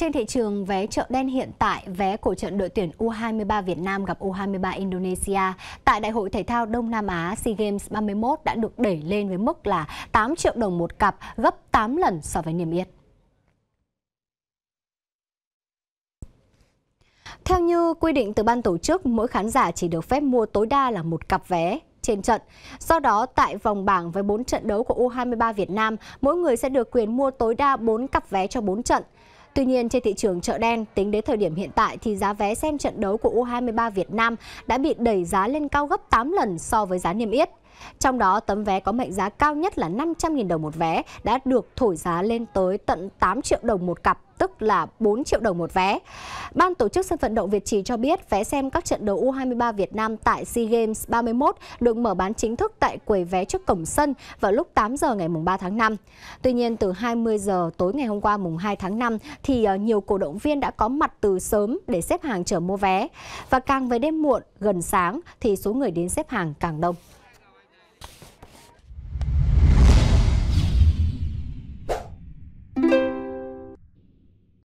Trên thị trường vé chợ đen hiện tại, vé của trận đội tuyển U23 Việt Nam gặp U23 Indonesia tại Đại hội Thể thao Đông Nam Á SEA Games 31 đã được đẩy lên với mức là 8 triệu đồng một cặp, gấp 8 lần so với niềm yết. Theo như quy định từ ban tổ chức, mỗi khán giả chỉ được phép mua tối đa là một cặp vé trên trận. Do đó, tại vòng bảng với 4 trận đấu của U23 Việt Nam, mỗi người sẽ được quyền mua tối đa 4 cặp vé cho 4 trận. Tuy nhiên, trên thị trường chợ đen, tính đến thời điểm hiện tại thì giá vé xem trận đấu của U23 Việt Nam đã bị đẩy giá lên cao gấp 8 lần so với giá niêm yết. Trong đó, tấm vé có mệnh giá cao nhất là 500.000 đồng một vé đã được thổi giá lên tới tận 8 triệu đồng một cặp tức là 4 triệu đồng một vé. Ban tổ chức sân vận động Việt Trì cho biết vé xem các trận đấu U23 Việt Nam tại SEA Games 31 được mở bán chính thức tại quầy vé trước cổng sân vào lúc 8 giờ ngày 3 tháng 5. Tuy nhiên từ 20 giờ tối ngày hôm qua mùng 2 tháng 5 thì ờ, nhiều cổ động viên đã có mặt từ sớm để xếp hàng chờ mua vé. Và càng về đêm muộn, gần sáng thì số người đến xếp hàng càng đông.